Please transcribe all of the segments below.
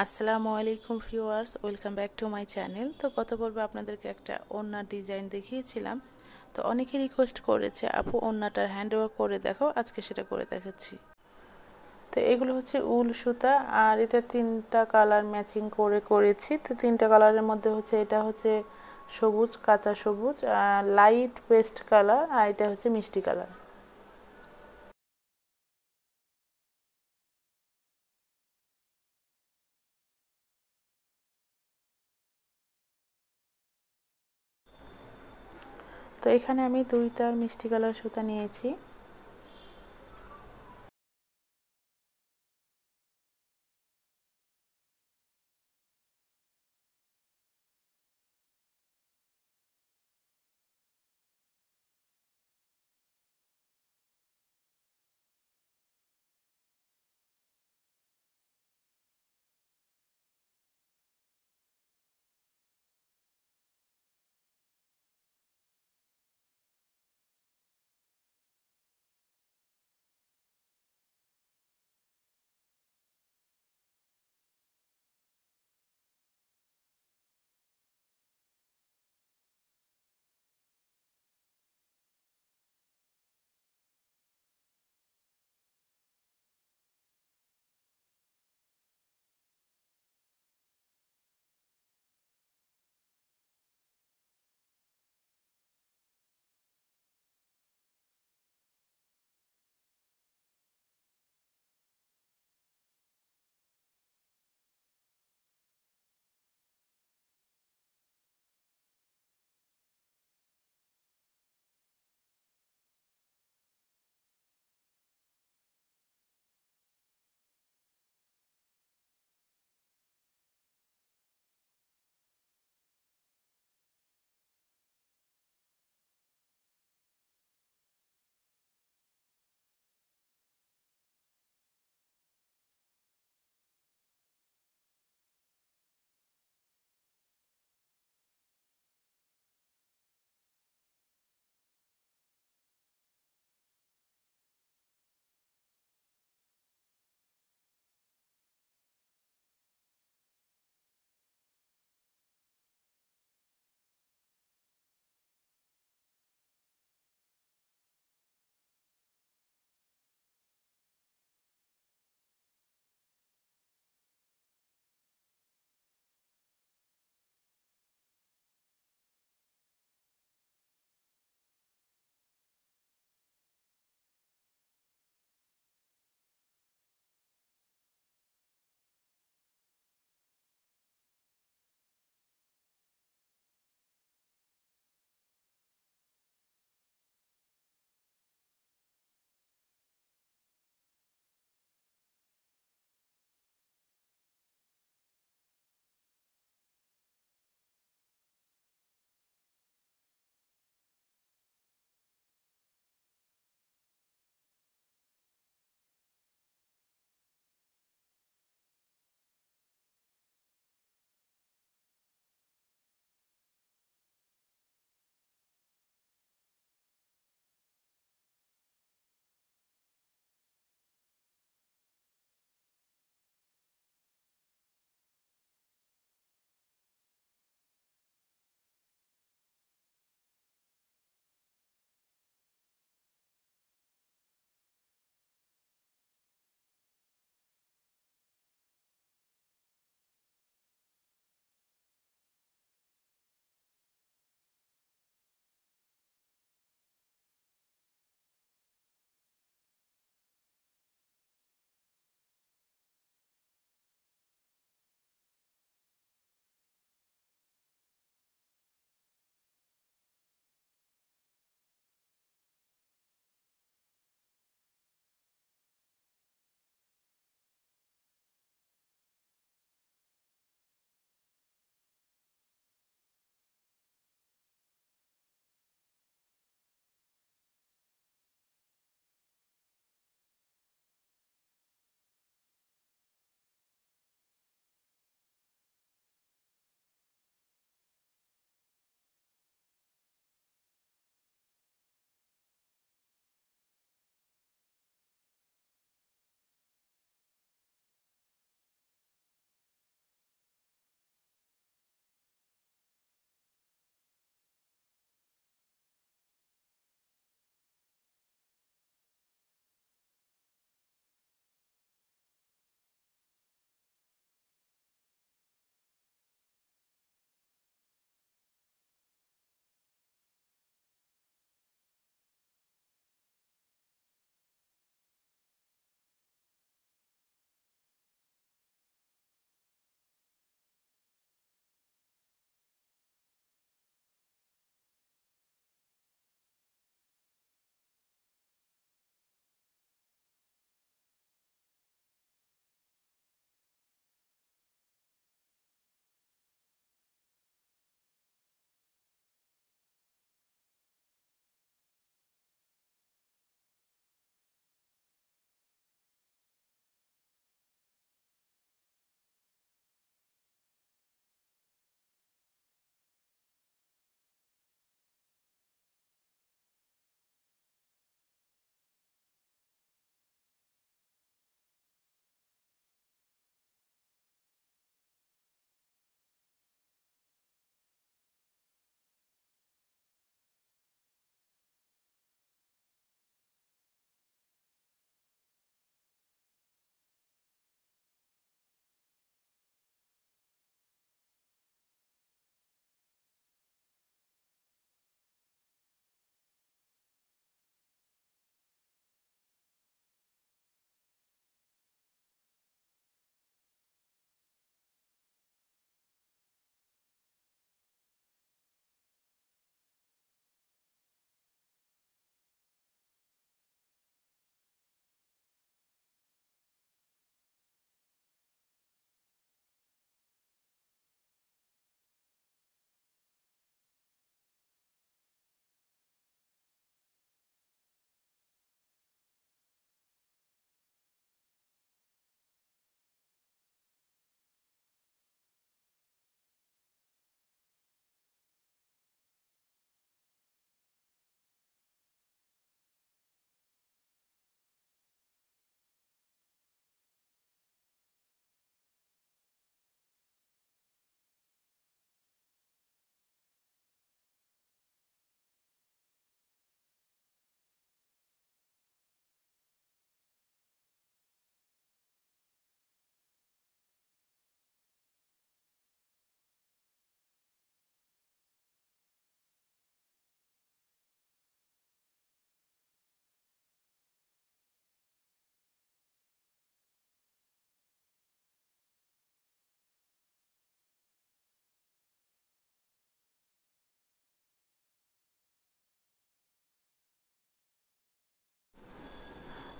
আসসালামু আলাইকুম viewers welcome back to my channel তো গত পর্বে আপনাদেরকে একটা ওন্না ডিজাইন দেখিয়েছিলাম তো অনেকে রিকোয়েস্ট করেছে আপু ওন্নাটার হ্যান্ডওয়ার্ক করে দেখো আজকে সেটা করে দেখাচ্ছি তো এগুলো হচ্ছে উল সুতা আর এটা তিনটা কালার ম্যাচিং করে করেছি তো তিনটা কালারের মধ্যে হচ্ছে এটা হচ্ছে সবুজ কাঁচা সবুজ লাইট পেস্ট কালার আর এটা হচ্ছে মিষ্টি কালার তো এখানে আমি দুই তার মিষ্টি কালার সুতা নিয়েছি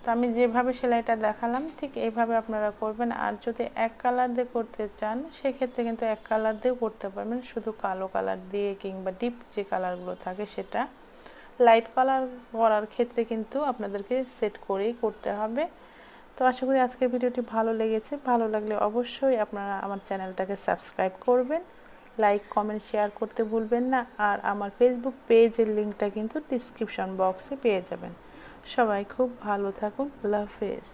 তো আমি যেভাবে সেলাইটা দেখালাম ঠিক এইভাবে আপনারা করবেন আর যদি এক কালার দিয়ে করতে চান সেক্ষেত্রে কিন্তু এক কালার দিয়েও করতে পারবেন শুধু কালো কালার দিয়ে কিংবা ডিপ যে কালারগুলো থাকে সেটা লাইট কালার করার ক্ষেত্রে কিন্তু আপনাদেরকে সেট করেই করতে হবে তো আশা করি আজকের ভিডিওটি ভালো লেগেছে ভালো লাগলে অবশ্যই আপনারা আমার চ্যানেলটাকে সাবস্ক্রাইব করবেন লাইক কমেন্ট শেয়ার করতে ভুলবেন না আর আমার ফেসবুক পেজের লিঙ্কটা কিন্তু ডিসক্রিপশান বক্সে পেয়ে যাবেন সবাই খুব ভালো থাকুন আল্লাহ হাফেজ